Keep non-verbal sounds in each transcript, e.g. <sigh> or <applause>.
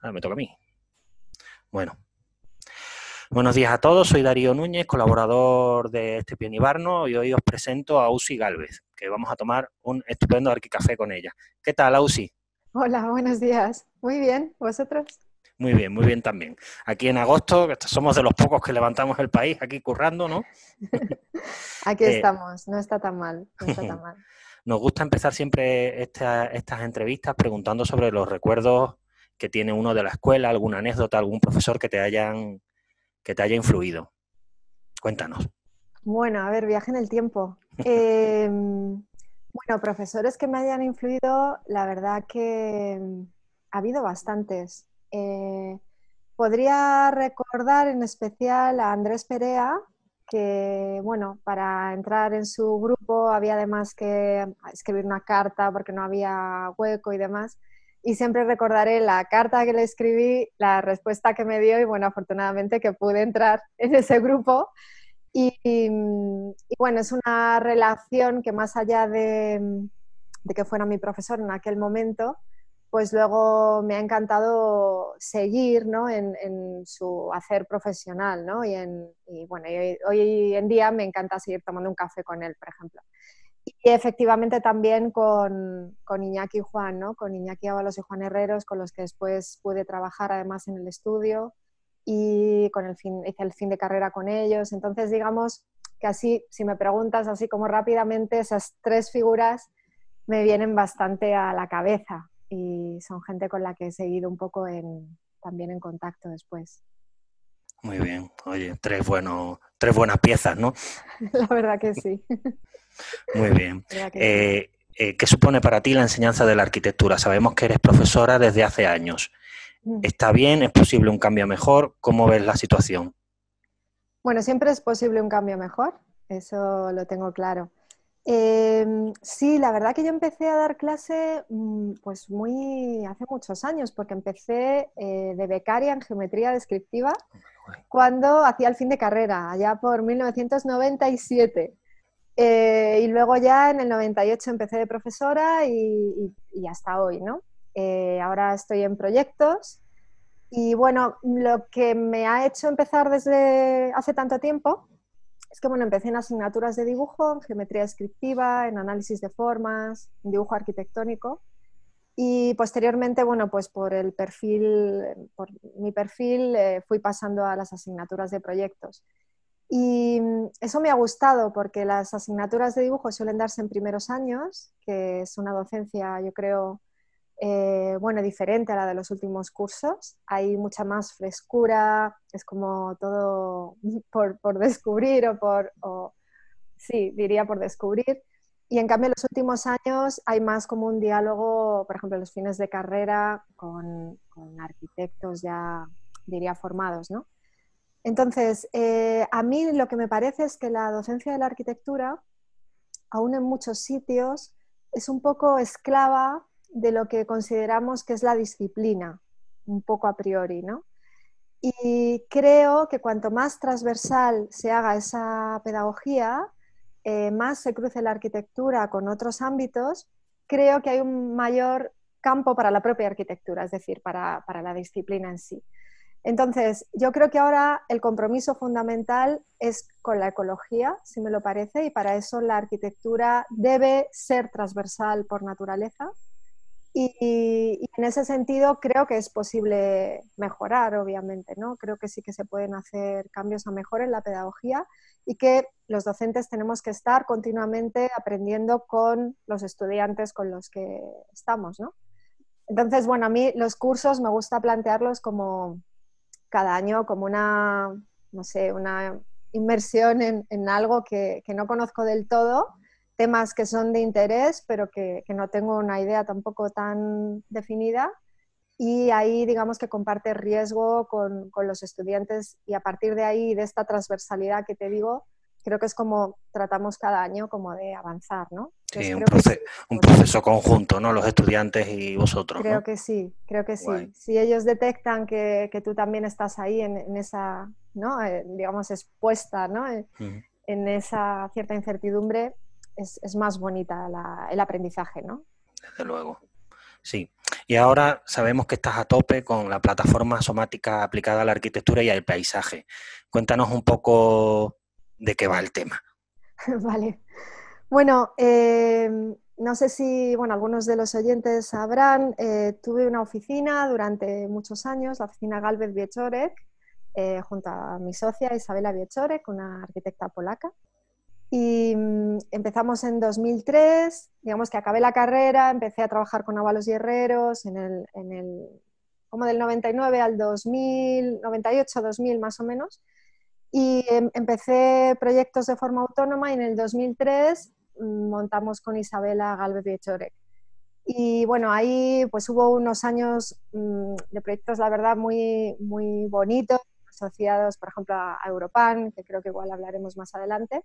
Ah, me toca a mí. Bueno. Buenos días a todos, soy Darío Núñez, colaborador de este Pionibarno y hoy os presento a Usi Galvez, que vamos a tomar un estupendo arquicafé con ella. ¿Qué tal, Usi? Hola, buenos días. Muy bien, ¿vosotros? Muy bien, muy bien también. Aquí en agosto, somos de los pocos que levantamos el país aquí currando, ¿no? <laughs> aquí eh, estamos, no está tan mal, no está tan <laughs> mal. Nos gusta empezar siempre estas entrevistas preguntando sobre los recuerdos que tiene uno de la escuela, alguna anécdota, algún profesor que te hayan que te haya influido. Cuéntanos. Bueno, a ver, viaje en el tiempo. <laughs> Em, bueno, profesores que me hayan influido, la verdad que em, ha habido bastantes. Eh, podría recordar en especial a Andrés Perea, que, bueno, para entrar en su grupo había además que escribir una carta porque no había hueco y demás y siempre recordaré la carta que le escribí, la respuesta que me dio y bueno, afortunadamente que pude entrar <laughs> en ese grupo. Y, bueno, es una relación que más allá de, que fuera mi profesor en aquel momento, pues luego me ha encantado seguir ¿no? en, su hacer profesional. ¿no? Y, bueno, hoy, en día me encanta seguir tomando un café con él, por ejemplo. Y efectivamente también con, con, Iñaki y Juan, Con Iñaki Ábalos y Juan Herreros, con los que después pude trabajar además en el estudio y con el fin, hice el fin de carrera con ellos. Entonces, digamos que así, si me preguntas así como rápidamente, esas tres figuras me vienen bastante a la cabeza y son gente con la que he seguido un poco también en contacto después. Muy bien. Oye, tres buenos, tres buenas piezas, ¿no? <laughs> La verdad que sí. Muy bien. Eh, eh, ¿Qué supone para ti la enseñanza de la arquitectura? Sabemos que eres profesora desde hace años. Mm. ¿Está bien? ¿Es posible un cambio mejor? ¿Cómo ves la situación? Bueno, siempre es posible un cambio mejor, eso lo tengo claro. Em, sí, la verdad que yo empecé a dar clase mm, pues muy hace muchos años, porque empecé eh, de becaria en geometría descriptiva cuando hacía el fin de carrera, allá por 1997. Eh, y luego ya en el 98 empecé de profesora y, hasta hoy, ¿no? Eh, ahora estoy en proyectos y bueno, lo que me ha hecho empezar desde hace tanto tiempo es que bueno, empecé en asignaturas de dibujo, en geometría descriptiva, en análisis de formas, en dibujo arquitectónico y posteriormente, bueno, pues por el perfil, por mi perfil, eh, fui pasando a las asignaturas de proyectos. Y mm, eso me ha gustado porque las asignaturas de dibujo suelen darse en primeros años, que es una docencia, yo creo, eh, bueno, diferente a la de los últimos cursos. Hay mucha más frescura, es como todo <laughs> por, por descubrir o por, o, sí, diría por descubrir. Y en cambio, en los últimos años hay más como un diálogo, por ejemplo, en los fines de carrera con, arquitectos ya, diría, formados, ¿no? Entonces, eh, a mí lo que me parece es que la docencia de la arquitectura, aún en muchos sitios, es un poco esclava de lo que consideramos que es la disciplina, un poco a priori, ¿no? Y creo que cuanto más transversal se haga esa pedagogía, eh, más se cruce la arquitectura con otros ámbitos, creo que hay un mayor campo para la propia arquitectura, es decir, para la disciplina en sí. Entonces, yo creo que ahora el compromiso fundamental es con la ecología, si me lo parece, y para eso la arquitectura debe ser transversal por naturaleza. Y, en ese sentido creo que es posible mejorar, obviamente, ¿no? Creo que sí que se pueden hacer cambios a mejor en la pedagogía y que los docentes tenemos que estar continuamente aprendiendo con los estudiantes con los que estamos, ¿no? Entonces, bueno, a mí los cursos me gusta plantearlos como cada año, como una, no sé, una inmersión en, algo que, que no conozco del todo temas que son de interés, pero que, que, no tengo una idea tampoco tan definida. Y ahí, digamos que comparte riesgo con, con, los estudiantes y a partir de ahí, de esta transversalidad que te digo, creo que es como tratamos cada año como de avanzar, ¿no? sí, un, proceso conjunto, ¿no? Los estudiantes y vosotros. Creo que sí, creo que sí. Si ellos detectan que, que, tú también estás ahí en, esa, ¿no? Eh, digamos, expuesta, ¿no? en esa cierta incertidumbre, es, más bonita el aprendizaje, ¿no? Desde luego. Sí. Y ahora sabemos que estás a tope con la plataforma somática aplicada a la arquitectura y al paisaje. Cuéntanos un poco de qué va el tema. <laughs> vale. Bueno, eh, no sé si bueno, algunos de los oyentes sabrán, eh, tuve una oficina durante muchos años, la oficina Galvez Viechorek, eh, junto a mi socia Isabela Viechorek, una arquitecta polaca. Y mm, empezamos en 2003, digamos que acabé la carrera, empecé a trabajar con Avalos y Herreros en el, en el, como del 99 al 2000, 98, 2000 más o menos. Y em, empecé proyectos de forma autónoma y en el 2003 mm, montamos con Isabela Galvez Viechorek. Y bueno, ahí pues hubo unos años mm, de proyectos, la verdad, muy, muy bonitos, asociados, por ejemplo, a Europan, que creo que igual hablaremos más adelante.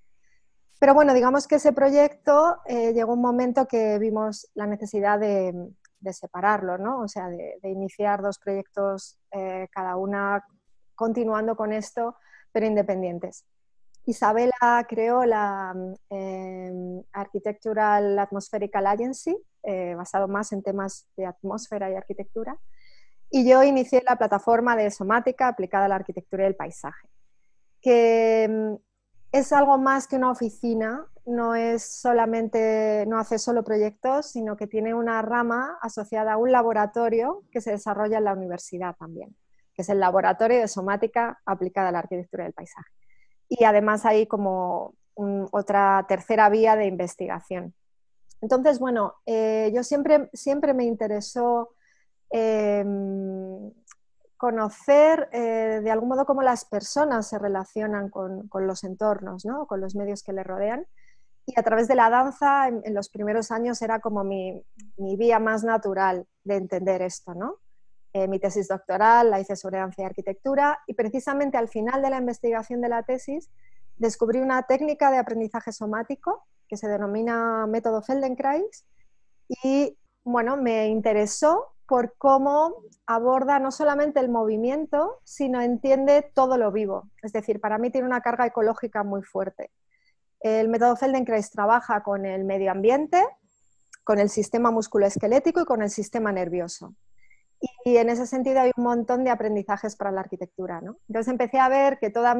Pero bueno, digamos que ese proyecto eh, llegó un momento que vimos la necesidad de, separarlo, ¿no? O sea, de, iniciar dos proyectos, eh, cada una continuando con esto, pero independientes. Isabela creó la eh, Architectural Atmospherical Agency, eh, basado más en temas de atmósfera y arquitectura, y yo inicié la plataforma de somática aplicada a la arquitectura y el paisaje, que em, es algo más que una oficina, no es solamente, no hace solo proyectos, sino que tiene una rama asociada a un laboratorio que se desarrolla en la universidad también, que es el Laboratorio de Somática Aplicada a la Arquitectura del Paisaje. Y además hay como otra tercera vía de investigación. Entonces, bueno, eh, yo siempre, siempre me interesó em, conocer eh, de algún modo cómo las personas se relacionan con, los entornos, ¿no? con los medios que le rodean. Y a través de la danza, en, los primeros años, era como mi, mi, vía más natural de entender esto. ¿no? Eh, mi tesis doctoral la hice sobre danza y arquitectura y precisamente al final de la investigación de la tesis descubrí una técnica de aprendizaje somático que se denomina método Feldenkrais y bueno, me interesó por cómo aborda no solamente el movimiento, sino entiende todo lo vivo. Es decir, para mí tiene una carga ecológica muy fuerte. El método Feldenkrais trabaja con el medio ambiente, con el sistema musculoesquelético y con el sistema nervioso. Y en ese sentido hay un montón de aprendizajes para la arquitectura. Entonces empecé a ver que toda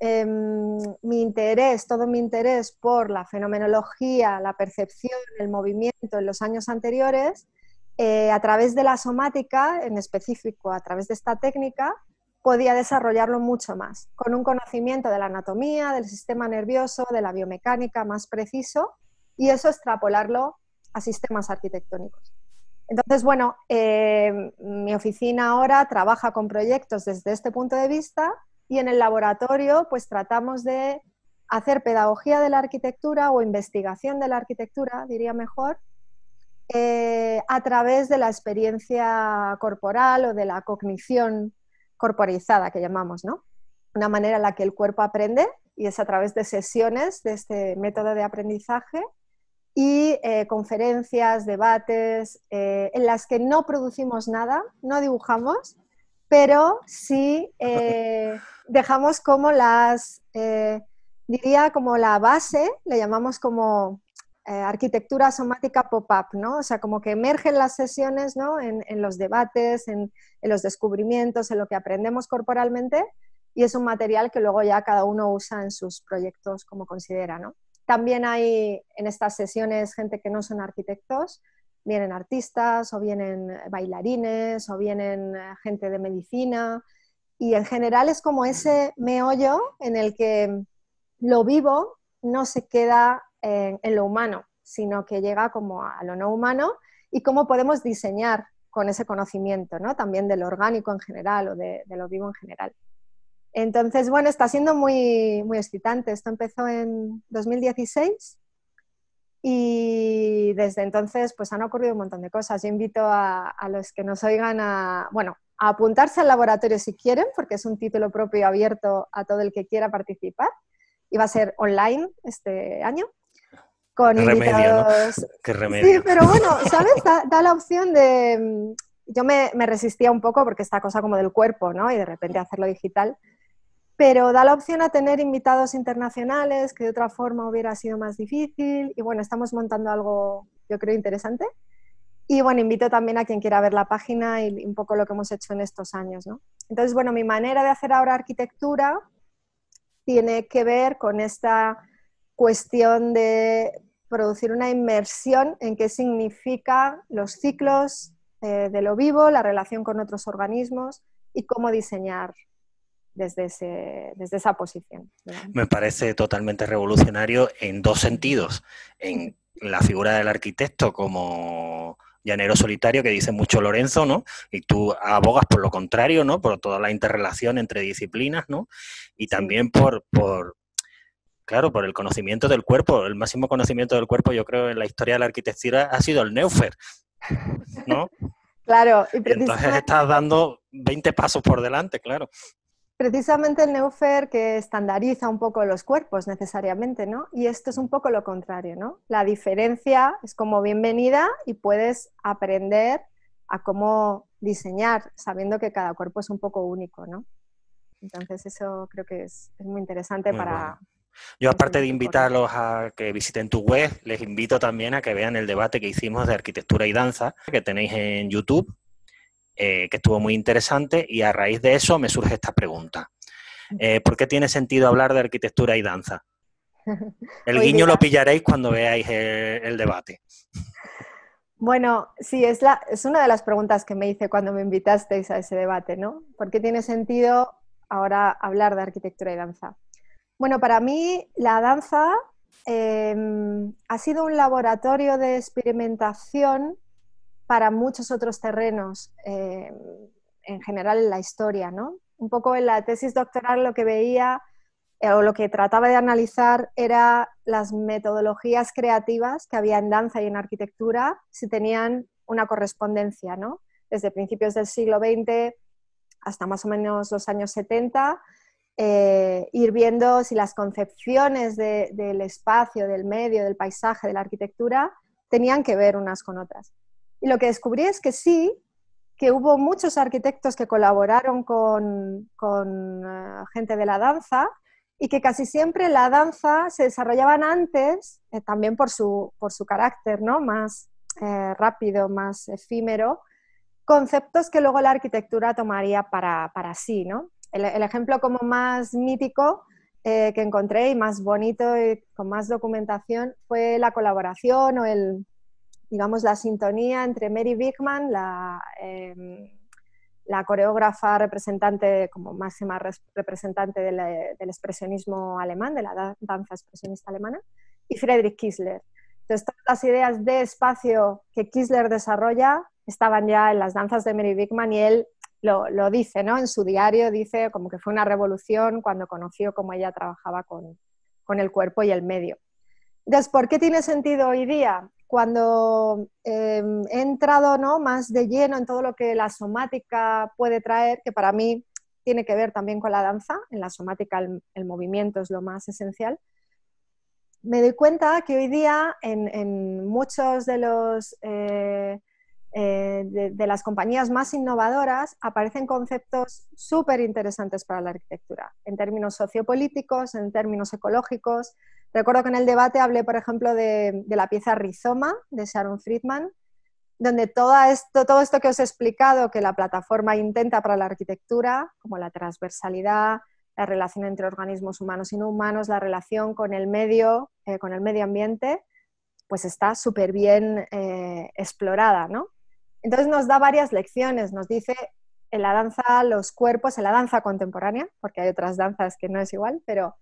em, mi interés, todo mi interés por la fenomenología, la percepción, el movimiento en los años anteriores, eh, a través de la somática, en específico a través de esta técnica, podía desarrollarlo mucho más, con un conocimiento de la anatomía, del sistema nervioso, de la biomecánica más preciso, y eso extrapolarlo a sistemas arquitectónicos. Entonces, bueno, eh, mi oficina ahora trabaja con proyectos desde este punto de vista y en el laboratorio pues tratamos de hacer pedagogía de la arquitectura o investigación de la arquitectura, diría mejor, eh, a través de la experiencia corporal o de la cognición corporizada que llamamos, ¿no? Una manera en la que el cuerpo aprende y es a través de sesiones de este método de aprendizaje y eh, conferencias, debates, eh, en las que no producimos nada, no dibujamos, pero sí dejamos como las, diría como la base, le llamamos como eh, arquitectura somática pop-up, ¿no? O sea, como que emergen las sesiones, ¿no? En, los debates, en, en, los descubrimientos, en lo que aprendemos corporalmente y es un material que luego ya cada uno usa en sus proyectos como considera, ¿no? También hay en estas sesiones gente que no son arquitectos, vienen artistas o vienen bailarines o vienen eh, gente de medicina y en general es como ese meollo en el que lo vivo no se queda en, lo humano, sino que llega como a lo no humano y cómo podemos diseñar con ese conocimiento, También del lo orgánico en general o de, lo vivo en general. Entonces, bueno, está siendo muy, muy excitante. Esto empezó en 2016 y desde entonces pues han ocurrido un montón de cosas. Yo invito a, a los que nos oigan a, bueno, a apuntarse al laboratorio si quieren, porque es un título propio abierto a todo el que quiera participar. Y va a ser online este año con invitados. Sí, pero bueno, <laughs> ¿sabes? Da, la opción de... Mm, yo me, resistía un poco porque esta cosa como del cuerpo, ¿no? Y de repente hacerlo digital. Pero da la opción a tener invitados internacionales, que de otra forma hubiera sido más difícil. Y bueno, estamos montando algo, yo creo, interesante. Y bueno, invito también a quien quiera ver la página y un poco lo que hemos hecho en estos años, ¿no? Entonces, bueno, mi manera de hacer ahora arquitectura tiene que ver con esta cuestión de producir una inmersión en qué significa los ciclos eh, de lo vivo, la relación con otros organismos y cómo diseñar desde, desde esa posición. Me parece totalmente revolucionario en dos sentidos, en la figura del arquitecto como llanero solitario que dice mucho Lorenzo, ¿no? Y tú abogas por lo contrario, ¿no? Por toda la interrelación entre disciplinas, ¿no? Y también por, por, Claro, por el conocimiento del cuerpo. El máximo conocimiento del cuerpo, yo creo, en la historia de la arquitectura ha sido el Neufer, ¿no? <laughs> claro. Y precisamente... Entonces estás dando 20 pasos por delante, claro. Precisamente el Neufer que estandariza un poco los cuerpos necesariamente, ¿no? Y esto es un poco lo contrario, ¿no? La diferencia es como bienvenida y puedes aprender a cómo diseñar, sabiendo que cada cuerpo es un poco único, ¿no? Entonces eso creo que es, muy interesante para, yo aparte de invitarlos a que visiten tu web, les invito también a que vean el debate que hicimos de arquitectura y danza que tenéis en YouTube, eh, que estuvo muy interesante y a raíz de eso me surge esta pregunta. Eh, ¿Por qué tiene sentido hablar de arquitectura y danza? <laughs> El guiño lo pillaréis cuando veáis el, debate. Bueno, sí, es, es una de las preguntas que me hice cuando me invitasteis a ese debate, ¿no? ¿Por qué tiene sentido ahora hablar de arquitectura y danza? Bueno, para mí la danza em, ha sido un laboratorio de experimentación para muchos otros terrenos, em, en general en la historia, ¿no? Un poco en la tesis doctoral lo que veía eh, o lo que trataba de analizar era las metodologías creativas que había en danza y en arquitectura, si tenían una correspondencia, ¿no? Desde principios del siglo XX hasta más o menos los años 70 eh, ir viendo si las concepciones del espacio, del medio, del paisaje, de la arquitectura, tenían que ver unas con otras. Y lo que descubrí es que sí, que hubo muchos arquitectos que colaboraron con, eh, gente de la danza y que casi siempre la danza se desarrollaban antes, eh, también por su, carácter ¿no? más rápido, más efímero, conceptos que luego la arquitectura tomaría para, para sí. ¿no? el, ejemplo como más mítico eh, que encontré y más bonito y con más documentación fue la colaboración o el, digamos, la sintonía entre Mary Bigman, la, em, coreógrafa representante, como máxima representante del, expresionismo alemán, de la danza expresionista alemana, y Friedrich Kiesler. Entonces, todas las ideas de espacio que Kiesler desarrolla estaban ya en las danzas de Mary Bigman y él lo, dice, ¿no? En su diario dice como que fue una revolución cuando conoció cómo ella trabajaba con, el cuerpo y el medio. Entonces, ¿por qué tiene sentido hoy día? Cuando em, he entrado ¿no? más de lleno en todo lo que la somática puede traer, que para mí tiene que ver también con la danza, en la somática el, movimiento es lo más esencial, me doy cuenta que hoy día en, muchos de los... Eh, eh, de, las compañías más innovadoras aparecen conceptos súper interesantes para la arquitectura, en términos sociopolíticos, en términos ecológicos. Recuerdo que en el debate hablé, por ejemplo, de, la pieza Rizoma de Sharon Friedman, donde todo esto, todo esto que os he explicado que la plataforma intenta para la arquitectura, como la transversalidad, la relación entre organismos humanos y no humanos, la relación con el medio, eh, con el medio ambiente, pues está súper bien eh, explorada, ¿no? Entonces nos da varias lecciones, nos dice en la danza los cuerpos, en la danza contemporánea, porque hay otras danzas que no es igual, pero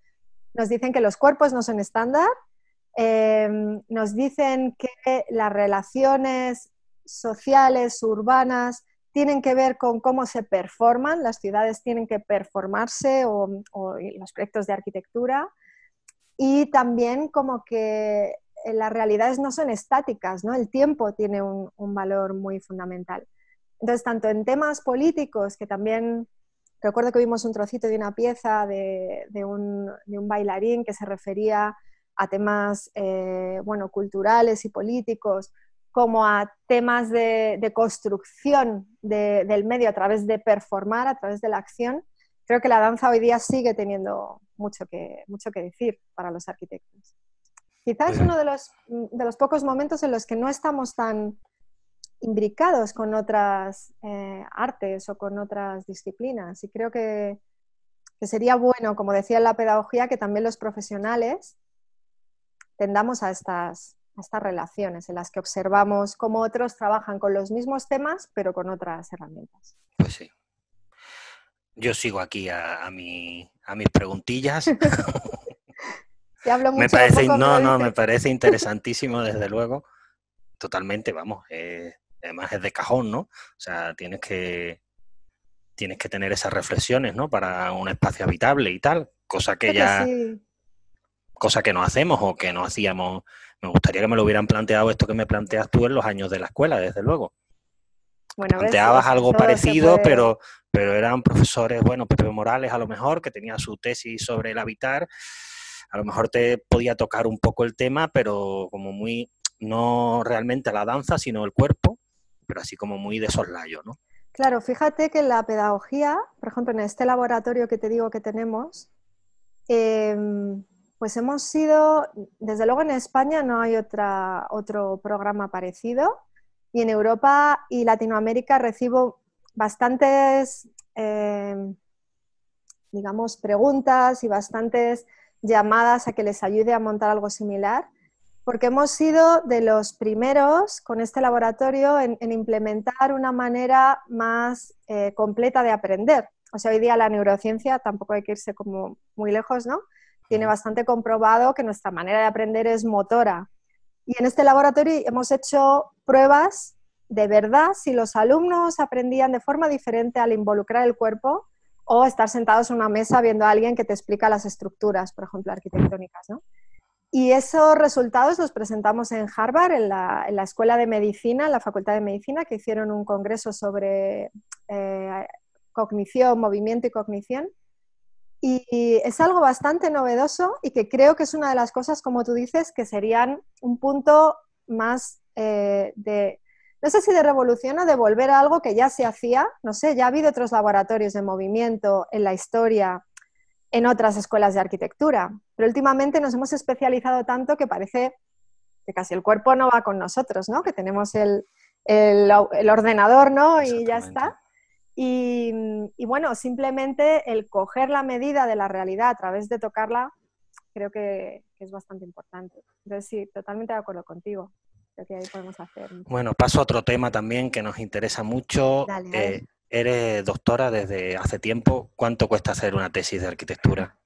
nos dicen que los cuerpos no son estándar, em, nos dicen que las relaciones sociales, urbanas, tienen que ver con cómo se performan, las ciudades tienen que performarse o, o los proyectos de arquitectura, y también como que eh, las realidades no son estáticas, ¿no? El tiempo tiene un, valor muy fundamental. Entonces, tanto en temas políticos, que también recuerdo que vimos un trocito de una pieza de, un, bailarín que se refería a temas eh, bueno, culturales y políticos, como a temas de, de construcción del medio a través de performar, a través de la acción, creo que la danza hoy día sigue teniendo mucho que, mucho que decir para los arquitectos. Quizás uno de los, pocos momentos en los que no estamos tan imbricados con otras eh, artes o con otras disciplinas. Y creo que, sería bueno, como decía en la pedagogía, que también los profesionales tendamos a estas, estas relaciones en las que observamos cómo otros trabajan con los mismos temas, pero con otras herramientas. Pues sí. Yo sigo aquí a, a mis preguntillas. <laughs> Me parece, no, no, me parece interesantísimo, desde luego. Totalmente, vamos. Eh, además es de cajón, ¿no? O sea, tienes que, tienes que tener esas reflexiones, ¿no? Para un espacio habitable y tal, cosa que ya... Cosa que no hacemos o que no hacíamos. Me gustaría que me lo hubieran planteado esto que me planteas tú en los años de la escuela, desde luego. Bueno, planteabas algo parecido, pero, pero eran profesores, bueno, Pepe Morales a lo mejor, que tenía su tesis sobre el habitar a lo mejor te podía tocar un poco el tema, pero como muy, no realmente la danza, sino el cuerpo, pero así como muy de soslayo, ¿no? Claro, fíjate que en la pedagogía, por ejemplo, en este laboratorio que te digo que tenemos, em, pues hemos sido, desde luego en España no hay otra, otro programa parecido y en Europa y Latinoamérica recibo bastantes, em, digamos, preguntas y bastantes llamadas a que les ayude a montar algo similar, porque hemos sido de los primeros con este laboratorio en, implementar una manera más eh, completa de aprender. O sea, hoy día la neurociencia tampoco hay que irse como muy lejos, ¿no? Tiene bastante comprobado que nuestra manera de aprender es motora. Y en este laboratorio hemos hecho pruebas de verdad si los alumnos aprendían de forma diferente al involucrar el cuerpo o estar sentados en una mesa viendo a alguien que te explica las estructuras, por ejemplo, arquitectónicas. Y esos resultados los presentamos en Harvard, en la, Escuela de Medicina, en la Facultad de Medicina, que hicieron un congreso sobre eh, cognición, movimiento y cognición. Y, es algo bastante novedoso y que creo que es una de las cosas, como tú dices, que serían un punto más eh, de no sé si de revolución o de volver a algo que ya se hacía, no sé, ya ha habido otros laboratorios de movimiento en la historia, en otras escuelas de arquitectura, pero últimamente nos hemos especializado tanto que parece que casi el cuerpo no va con nosotros, ¿no? Que tenemos el, ordenador, ¿no? Y ya está. Y, bueno, simplemente el coger la medida de la realidad a través de tocarla, creo que, que es bastante importante. Entonces, sí, totalmente de acuerdo contigo podemos hacer. Bueno, paso a otro tema también que nos interesa mucho. Eh, eres doctora desde hace tiempo. ¿Cuánto cuesta hacer una tesis de arquitectura?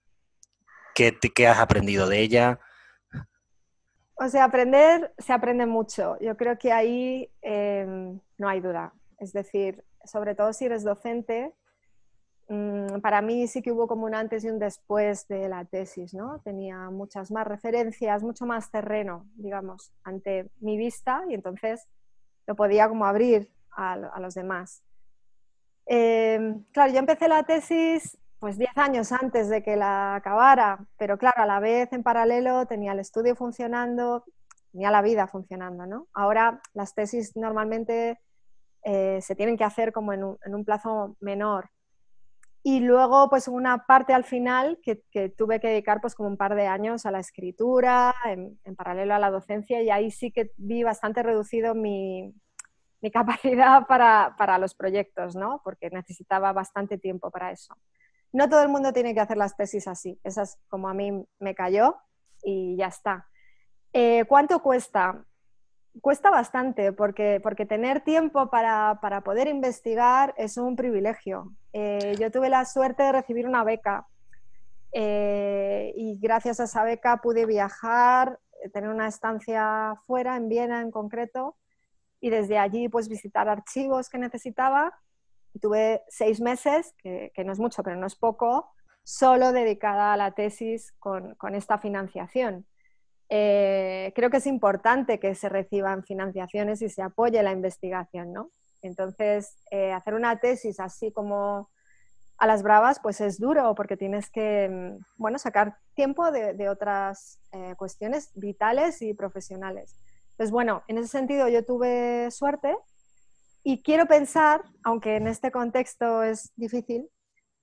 ¿Qué, has aprendido de ella? O sea, aprender se aprende mucho. Yo creo que ahí eh, no hay duda. Es decir, sobre todo si eres docente, Mm, para mí sí que hubo como un antes y un después de la tesis, ¿no? Tenía muchas más referencias, mucho más terreno, digamos, ante mi vista y entonces lo podía como abrir a, los demás. Em, claro, yo empecé la tesis pues 10 años antes de que la acabara, pero claro, a la vez en paralelo tenía el estudio funcionando, tenía la vida funcionando, ¿no? Ahora las tesis normalmente eh, se tienen que hacer como en un plazo menor, y luego, pues una parte al final que, tuve que dedicar pues como un par de años a la escritura, en, paralelo a la docencia, y ahí sí que vi bastante reducido mi, <laughs> capacidad para, los proyectos, ¿no? Porque necesitaba bastante tiempo para eso. No todo el mundo tiene que hacer las tesis así, esas como a mí me cayó y ya está. Eh, ¿Cuánto cuesta? cuesta bastante porque, tener tiempo para, poder investigar es un privilegio. Eh, yo tuve la suerte de recibir una beca eh, y gracias a esa beca pude viajar, eh, tener una estancia fuera, en Viena en concreto, y desde allí pues visitar archivos que necesitaba. tuve seis meses, que, no es mucho, pero no es poco, solo dedicada a la tesis con, con esta financiación. Eh, creo que es importante que se reciban financiaciones y se apoye la investigación, ¿no? Entonces, eh, hacer una tesis así como a las bravas, pues es duro porque tienes que, mm, bueno, sacar tiempo de, otras eh, cuestiones vitales y profesionales. Pues bueno, en ese sentido yo tuve suerte y quiero pensar, aunque en este contexto es difícil,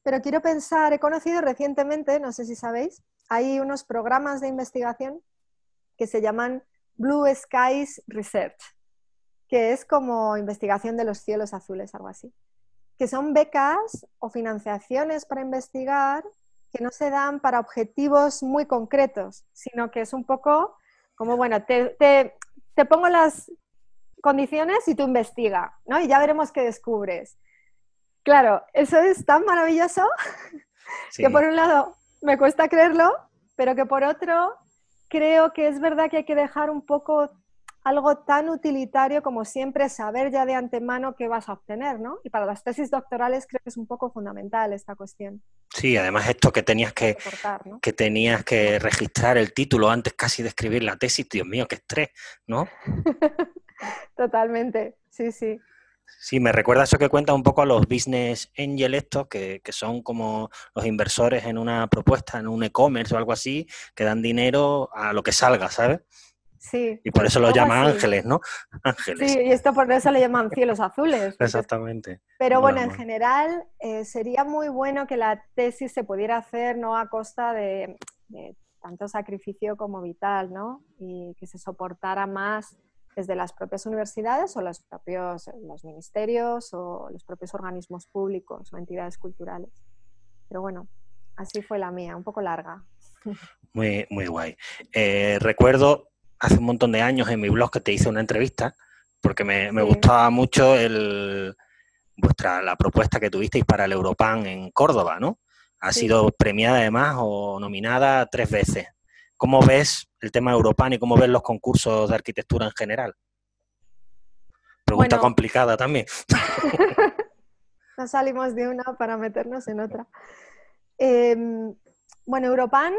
pero quiero pensar, he conocido recientemente, no sé si sabéis, hay unos programas de investigación que se llaman Blue Skies Research, que es como investigación de los cielos azules, algo así, que son becas o financiaciones para investigar que no se dan para objetivos muy concretos, sino que es un poco como, bueno, te, pongo las condiciones y tú investiga, ¿no? Y ya veremos qué descubres. Claro, eso es tan maravilloso <laughs> que por un lado me cuesta creerlo, pero que por otro creo que es verdad que hay que dejar un poco algo tan utilitario como siempre saber ya de antemano qué vas a obtener, ¿no? Y para las tesis doctorales creo que es un poco fundamental esta cuestión. Sí, además esto que tenías que, que tenías que registrar el título antes casi de escribir la tesis, Dios mío, qué estrés, ¿no? <laughs> Totalmente, sí, sí. Sí, me recuerda eso que cuenta un poco a los business angel estos, que, que son como los inversores en una propuesta, en un e-commerce o algo así, que dan dinero a lo que salga, ¿sabes? Sí. Y por eso lo llaman ángeles, ¿no? Ángeles. Sí, y esto por eso le llaman cielos azules. Exactamente. Pero bueno, en general eh, sería muy bueno que la tesis se pudiera hacer no a costa de tanto sacrificio como vital, ¿no? Y que se soportara más desde las propias universidades o los propios los ministerios o los propios organismos públicos o entidades culturales. Pero bueno, así fue la mía, un poco larga. Muy, muy guay. Eh, recuerdo hace un montón de años en mi blog que te hice una entrevista porque me, gustaba mucho vuestra, la propuesta que tuvisteis para el Europan en Córdoba, ¿no? Ha sido premiada además o nominada tres veces. ¿Cómo ves el tema Europan y cómo ves los concursos de arquitectura en general? Pregunta complicada también. no <laughs> <laughs> salimos de una para meternos en otra. Em, bueno, Europan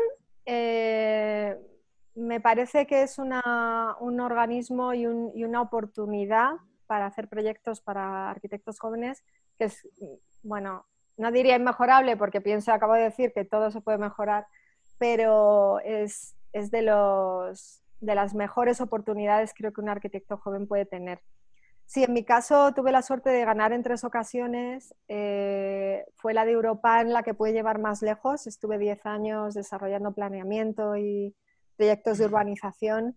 eh, me parece que es un organismo y, y, una oportunidad para hacer proyectos para arquitectos jóvenes, que es, bueno, no diría inmejorable porque pienso, acabo de decir que todo se puede mejorar, pero es, de, los, de las mejores oportunidades creo que un arquitecto joven puede tener. Sí, en mi caso tuve la suerte de ganar en tres ocasiones. Eh, fue la de Europa en la que pude llevar más lejos. Estuve 10 años desarrollando planeamiento y proyectos de urbanización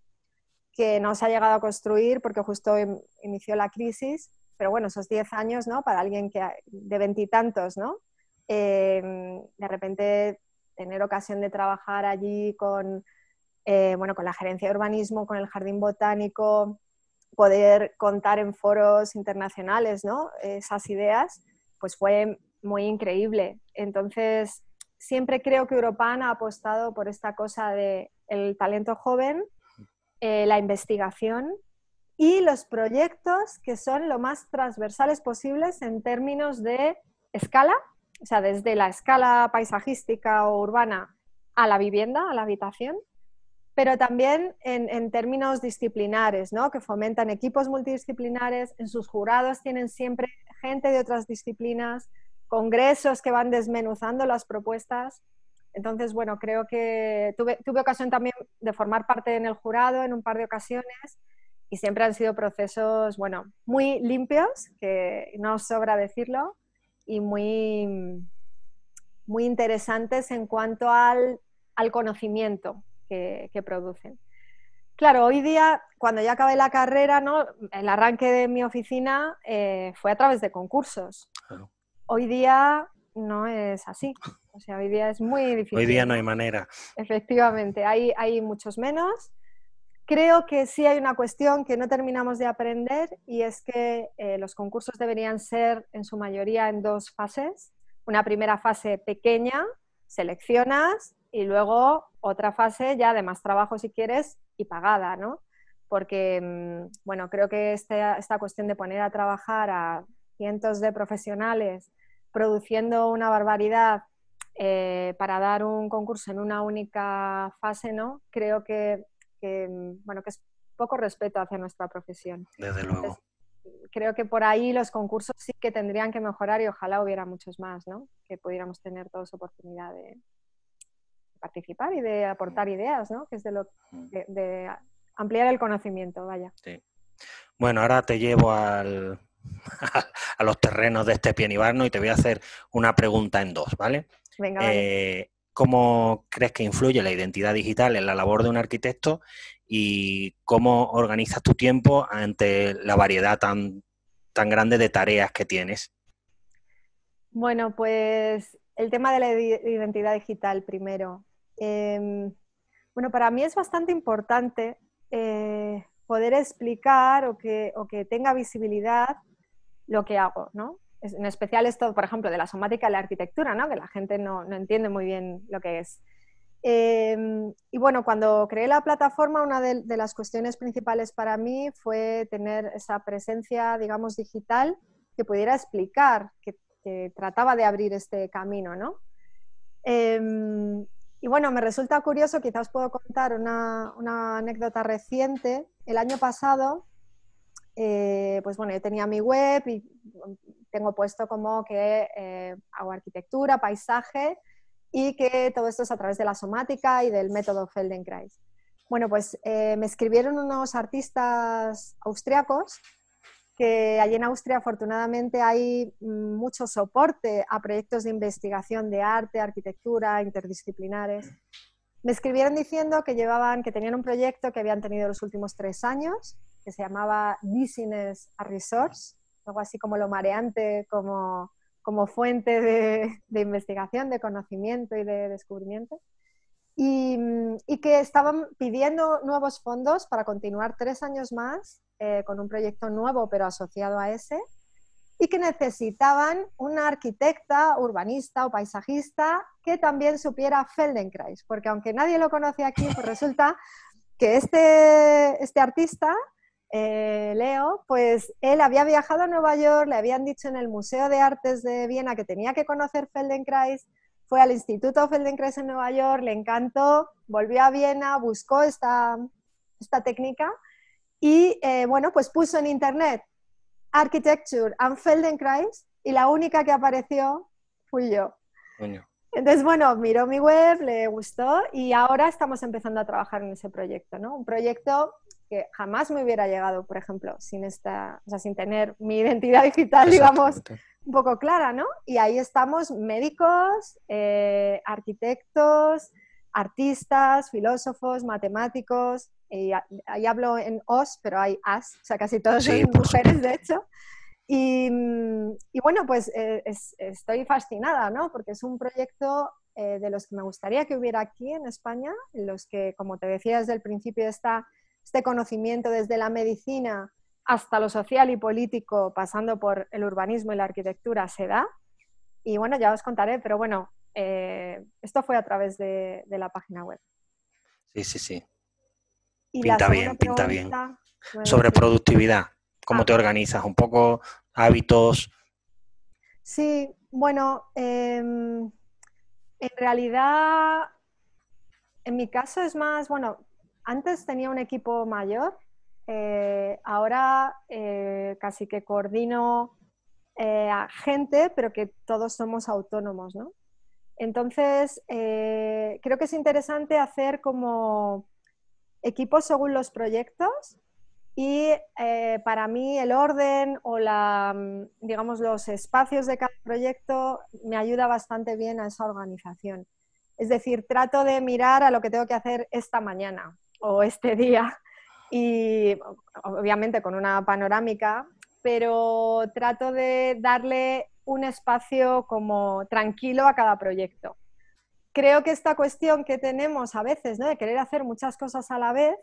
que no se ha llegado a construir porque justo em, inició la crisis. Pero bueno, esos 10 años, ¿no? Para alguien que de veintitantos, ¿no? Em, de repente tener ocasión de trabajar allí con, eh, con la gerencia de urbanismo, con el jardín botánico, poder contar en foros internacionales esas ideas, pues fue muy increíble. Entonces, siempre creo que Europan ha apostado por esta cosa del el talento joven, eh, la investigación y los proyectos que son lo más transversales posibles en términos de escala o sea, desde la escala paisajística o urbana a la vivienda, a la habitación, pero también en, términos disciplinares, ¿no? que fomentan equipos multidisciplinares, en sus jurados tienen siempre gente de otras disciplinas, congresos que van desmenuzando las propuestas. Entonces, bueno, creo que tuve, tuve ocasión también de formar parte en el jurado en un par de ocasiones y siempre han sido procesos, bueno, muy limpios, que no sobra decirlo, y muy, muy interesantes en cuanto al, conocimiento que, producen. Claro, hoy día, cuando ya acabé la carrera, ¿no? el arranque de mi oficina eh, fue a través de concursos. Hoy día no es así. hoy día es muy difícil. Hoy día no hay manera. Efectivamente, hay, hay muchos menos Creo que sí hay una cuestión que no terminamos de aprender y es que eh, los concursos deberían ser en su mayoría en dos fases. Una primera fase pequeña, seleccionas y luego otra fase ya de más trabajo si quieres y pagada, ¿no? Porque, mm, bueno, creo que esta, esta cuestión de poner a trabajar a cientos de profesionales produciendo una barbaridad eh, para dar un concurso en una única fase, ¿no? Creo que que, mm, bueno, que es poco respeto hacia nuestra profesión. Desde luego. creo que por ahí los concursos sí que tendrían que mejorar y ojalá hubiera muchos más, ¿no? Que pudiéramos tener todos oportunidad de participar y de aportar mm. ideas, ¿no? Que es de lo mm. de, ampliar el conocimiento, vaya. Bueno, ahora te llevo al, <laughs> a los terrenos de este pianibarno y te voy a hacer una pregunta en dos, ¿vale? Venga, eh, cómo crees que influye la identidad digital en la labor de un arquitecto y cómo organizas tu tiempo ante la variedad tan, grande de tareas que tienes. Bueno, pues el tema de la identidad digital primero. Em, bueno, para mí es bastante importante eh, poder explicar o que, o que, tenga visibilidad lo que hago, ¿no? en especial esto, por ejemplo, de la somática y la arquitectura, ¿no? que la gente no, entiende muy bien lo que es. Em, y bueno, cuando creé la plataforma, una de, las cuestiones principales para mí fue tener esa presencia, digamos, digital que pudiera explicar que, trataba de abrir este camino, em, y bueno, me resulta curioso, quizás puedo contar una, anécdota reciente. El año pasado, eh, pues bueno, yo tenía mi web y tengo puesto como que eh, hago arquitectura, paisaje y que todo esto es a través de la somática y del método Feldenkrais. Bueno, pues eh, me escribieron unos artistas austriacos que allí en Austria afortunadamente hay mm, mucho soporte a proyectos de investigación de arte, arquitectura, interdisciplinares. Me escribieron diciendo que llevaban, que tenían un proyecto que habían tenido los últimos tres años, que se llamaba Business a Resource, algo así como lo mareante, como, fuente de, investigación, de conocimiento y de descubrimiento. Mm, y, que estaban pidiendo nuevos fondos para continuar tres años más eh, con un proyecto nuevo pero asociado a ese y que necesitaban una arquitecta, urbanista o paisajista que también supiera Feldenkrais, porque aunque nadie lo conoce aquí, pues resulta que este, este artista eh, Leo, pues él había viajado a Nueva York, le habían dicho en el Museo de Artes de Viena que tenía que conocer Feldenkrais, fue al Instituto Feldenkrais en Nueva York, le encantó, volvió a Viena, buscó esta, esta técnica y eh, bueno, pues puso en internet Architecture and Feldenkrais y la única que apareció fui yo. Entonces, bueno, miró mi web, le gustó y ahora estamos empezando a trabajar en ese proyecto, ¿no? Un proyecto que jamás me hubiera llegado, por ejemplo, sin esta, o sea, sin tener mi identidad digital, digamos, un poco clara, ¿no? Y ahí estamos médicos, eh, arquitectos, artistas, filósofos, matemáticos, y ahí hablo en os, pero hay as, o sea, casi todos son mujeres, de hecho. Y, bueno, pues eh, estoy fascinada, ¿no? Porque es un proyecto eh, de los que me gustaría que hubiera aquí en España, los que, como te decía desde el principio, está este conocimiento desde la medicina hasta lo social y político, pasando por el urbanismo y la arquitectura, se da. Y bueno, ya os contaré, pero bueno, eh, esto fue a través de, la página web. Sí, sí, sí. pinta bien, pinta bien. Sobre productividad, ¿cómo ah. te organizas? Un poco hábitos. Sí, bueno, em, en realidad, en mi caso es más, bueno, antes tenía un equipo mayor, eh, ahora eh, casi que coordino eh, a gente, pero que todos somos autónomos, ¿no? Entonces, creo que es interesante hacer como equipos según los proyectos y para mí el orden o la, mm, digamos, los espacios de cada proyecto me ayuda bastante bien a esa organización. Es decir, trato de mirar a lo que tengo que hacer esta mañana, o este día, y obviamente con una panorámica, pero trato de darle un espacio como tranquilo a cada proyecto. Creo que esta cuestión que tenemos a veces, ¿no? de querer hacer muchas cosas a la vez,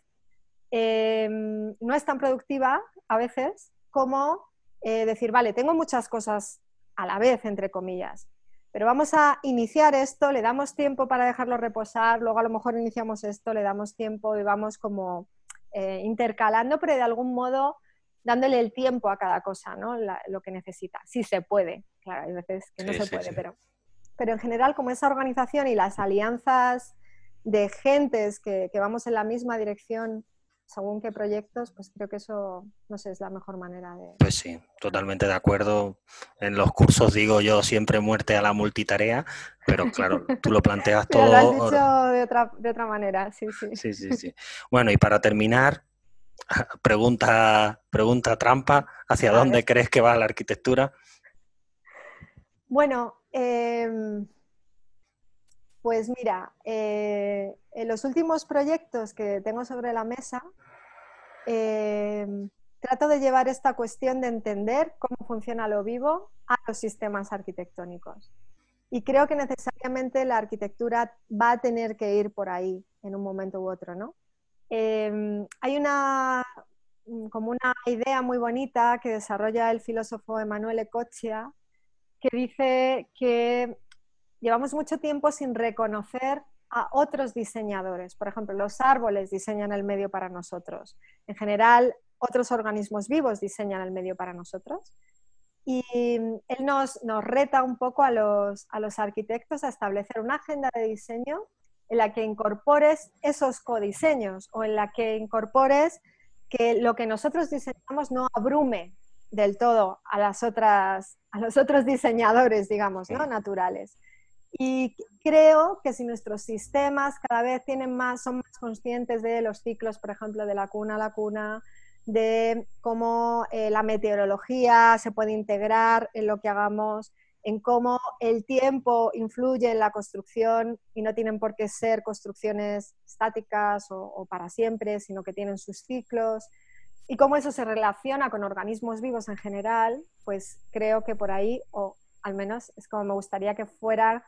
em, no es tan productiva a veces como eh, decir, vale, tengo muchas cosas a la vez, entre comillas, pero vamos a iniciar esto, le damos tiempo para dejarlo reposar, luego a lo mejor iniciamos esto, le damos tiempo y vamos como eh, intercalando, pero de algún modo dándole el tiempo a cada cosa, ¿no? lo que necesita, si sí se puede. Claro, hay veces que no se puede, pero, pero en general como esa organización y las alianzas de gentes que vamos en la misma dirección según qué proyectos, pues creo que eso, no sé, es la mejor manera de... Pues sí, totalmente de acuerdo. En los cursos digo yo siempre muerte a la multitarea, pero <laughs> claro, tú lo planteas todo... lo has dicho de otra, manera, sí, sí. Sí, sí, sí. Bueno, y para terminar, <laughs> pregunta, pregunta trampa, ¿hacia dónde crees que va la arquitectura? Bueno, eh pues mira, eh, en los últimos proyectos que tengo sobre la mesa, eh, trato de llevar esta cuestión de entender cómo funciona lo vivo a los sistemas arquitectónicos. Y creo que necesariamente la arquitectura va a tener que ir por ahí en un momento u otro, ¿no? Eh, hay una mm, como una idea muy bonita que desarrolla el filósofo Emanuele Coccia, que dice que llevamos mucho tiempo sin reconocer a otros diseñadores. Por ejemplo, los árboles diseñan el medio para nosotros. En general, otros organismos vivos diseñan el medio para nosotros. Y mm, él nos, reta un poco a los, arquitectos a establecer una agenda de diseño en la que incorpores esos codiseños o en la que incorpores que lo que nosotros diseñamos no abrume del todo a, a los otros diseñadores, digamos, ¿no? naturales. Y creo que si nuestros sistemas cada vez tienen más, son más conscientes de los ciclos, por ejemplo, de la cuna a la cuna, de cómo eh, la meteorología se puede integrar en lo que hagamos, en cómo el tiempo influye en la construcción y no tienen por qué ser construcciones estáticas o para siempre, sino que tienen sus ciclos. Y cómo eso se relaciona con organismos vivos en general, pues creo que por ahí, o al menos es como me gustaría que fuera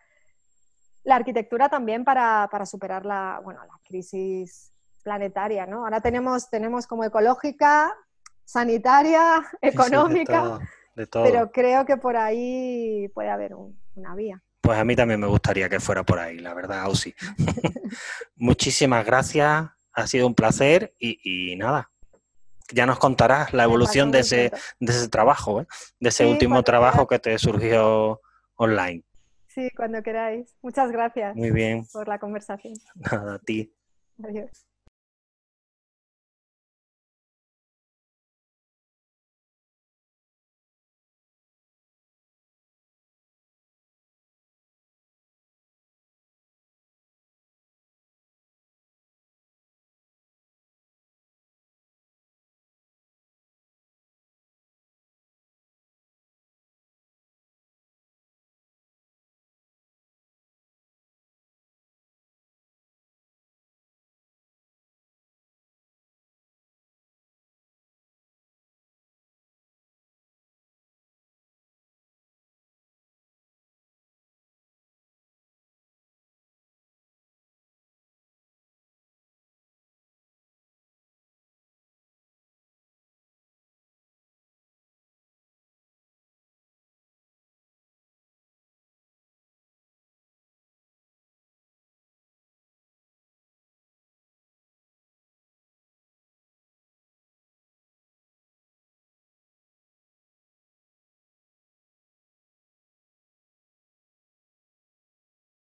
la arquitectura también para, para superar la, la crisis planetaria, ¿no? Ahora tenemos, tenemos como ecológica, sanitaria, económica, pero creo que por ahí puede haber una vía. Pues a mí también me gustaría que fuera por ahí, la verdad, Ausi. <laughs> Muchísimas gracias, ha sido un placer y, nada, ya nos contarás la evolución de ese, de ese, trabajo, ¿eh? de ese último trabajo que te surgió online. Sí, cuando queráis. Muchas gracias Muy bien. por la conversación. <laughs> Nada, a ti. Adiós.